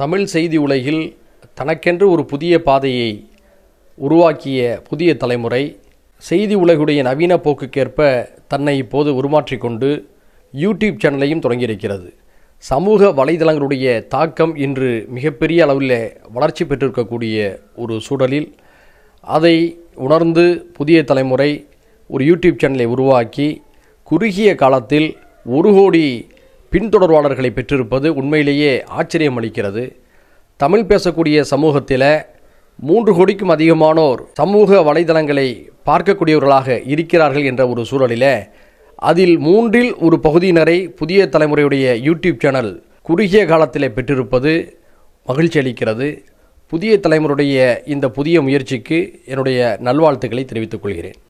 தமிழ் செய்தி உலகில் தனக்கென்று ஒரு புதிய பாதையை உருவாக்கிய புதிய தலைமுறை செய்தி உலகுடைய நவீன போக்குக்கேற்ப தன்னை இப்போது உருமாற்றிக்கொண்டு யூடியூப் சேனலையும் தொடங்கியிருக்கிறது சமூக வலைதளங்களுடைய தாக்கம் இன்று மிகப்பெரிய அளவில் வளர்ச்சி பெற்றிருக்கக்கூடிய ஒரு சூழலில் அதை உணர்ந்து புதிய தலைமுறை ஒரு யூடியூப் சேனலை உருவாக்கி குறுகிய காலத்தில் ஒரு கோடி பின்தொடர்வாளர்களை பெற்றிருப்பது உண்மையிலேயே ஆச்சரியம் அளிக்கிறது தமிழ் பேசக்கூடிய சமூகத்தில் மூன்று கோடிக்கும் அதிகமானோர் சமூக வலைதளங்களை பார்க்கக்கூடியவர்களாக இருக்கிறார்கள் என்ற ஒரு சூழலில் அதில் மூன்றில் ஒரு பகுதியினரை புதிய தலைமுறையுடைய யூடியூப் சேனல் குறுகிய காலத்தில் பெற்றிருப்பது மகிழ்ச்சி அளிக்கிறது புதிய தலைமுறையுடைய இந்த புதிய முயற்சிக்கு என்னுடைய நல்வாழ்த்துக்களை தெரிவித்துக் கொள்கிறேன்